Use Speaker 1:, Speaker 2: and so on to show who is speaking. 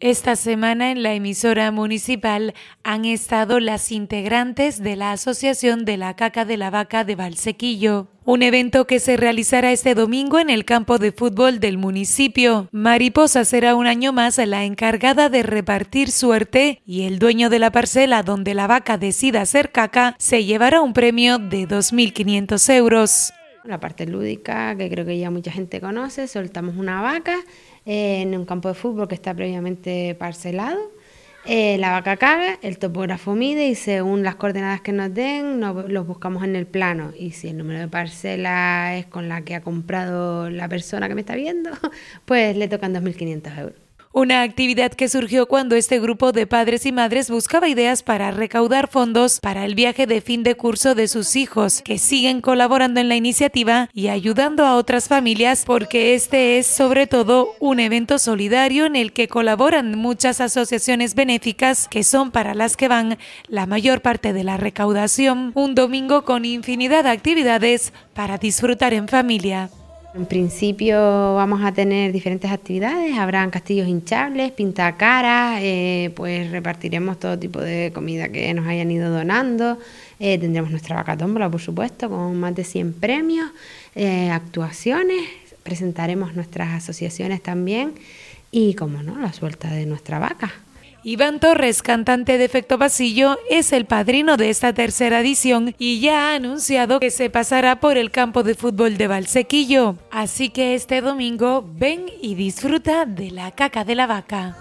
Speaker 1: Esta semana en la emisora municipal han estado las integrantes de la Asociación de la Caca de la Vaca de Valsequillo, un evento que se realizará este domingo en el campo de fútbol del municipio. Mariposa será un año más la encargada de repartir suerte y el dueño de la parcela donde la vaca decida hacer caca se llevará un premio de 2.500 euros. La parte lúdica, que creo que ya mucha gente conoce, soltamos una vaca
Speaker 2: eh, en un campo de fútbol que está previamente parcelado. Eh, la vaca caga, el topógrafo mide y según las coordenadas que nos den, nos, los buscamos en el plano. Y si el número de parcela es con la que ha comprado la persona que me está viendo, pues le tocan 2.500 euros
Speaker 1: una actividad que surgió cuando este grupo de padres y madres buscaba ideas para recaudar fondos para el viaje de fin de curso de sus hijos, que siguen colaborando en la iniciativa y ayudando a otras familias porque este es sobre todo un evento solidario en el que colaboran muchas asociaciones benéficas que son para las que van la mayor parte de la recaudación. Un domingo con infinidad de actividades para disfrutar en familia.
Speaker 2: En principio vamos a tener diferentes actividades, habrán castillos hinchables, pintacaras, eh, pues repartiremos todo tipo de comida que nos hayan ido donando, eh, tendremos nuestra vaca tómbola, por supuesto, con más de 100 premios, eh, actuaciones, presentaremos nuestras asociaciones también y, como no, la suelta de nuestra vaca.
Speaker 1: Iván Torres, cantante de Efecto Pasillo, es el padrino de esta tercera edición y ya ha anunciado que se pasará por el campo de fútbol de Valsequillo. Así que este domingo ven y disfruta de la caca de la vaca.